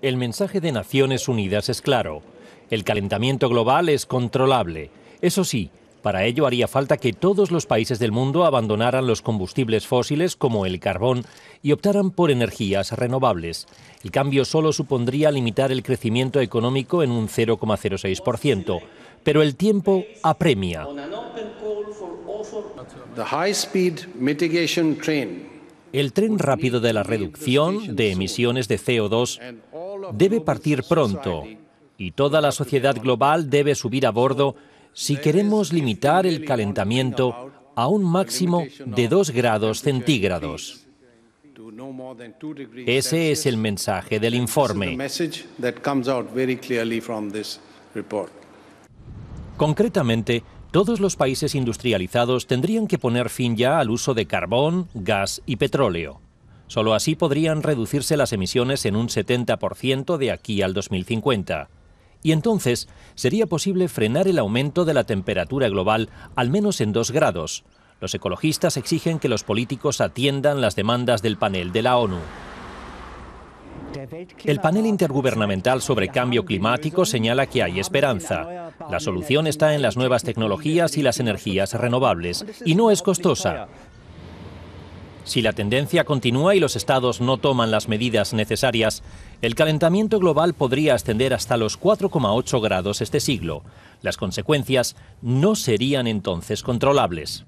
El mensaje de Naciones Unidas es claro. El calentamiento global es controlable. Eso sí, para ello haría falta que todos los países del mundo abandonaran los combustibles fósiles como el carbón y optaran por energías renovables. El cambio solo supondría limitar el crecimiento económico en un 0,06%, pero el tiempo apremia. El tren rápido de la reducción de emisiones de CO2 debe partir pronto y toda la sociedad global debe subir a bordo si queremos limitar el calentamiento a un máximo de 2 grados centígrados. Ese es el mensaje del informe. Concretamente, todos los países industrializados tendrían que poner fin ya al uso de carbón, gas y petróleo. Solo así podrían reducirse las emisiones en un 70% de aquí al 2050. Y entonces sería posible frenar el aumento de la temperatura global al menos en dos grados. Los ecologistas exigen que los políticos atiendan las demandas del panel de la ONU. El panel intergubernamental sobre cambio climático señala que hay esperanza. La solución está en las nuevas tecnologías y las energías renovables, y no es costosa. Si la tendencia continúa y los estados no toman las medidas necesarias, el calentamiento global podría ascender hasta los 4,8 grados este siglo. Las consecuencias no serían entonces controlables.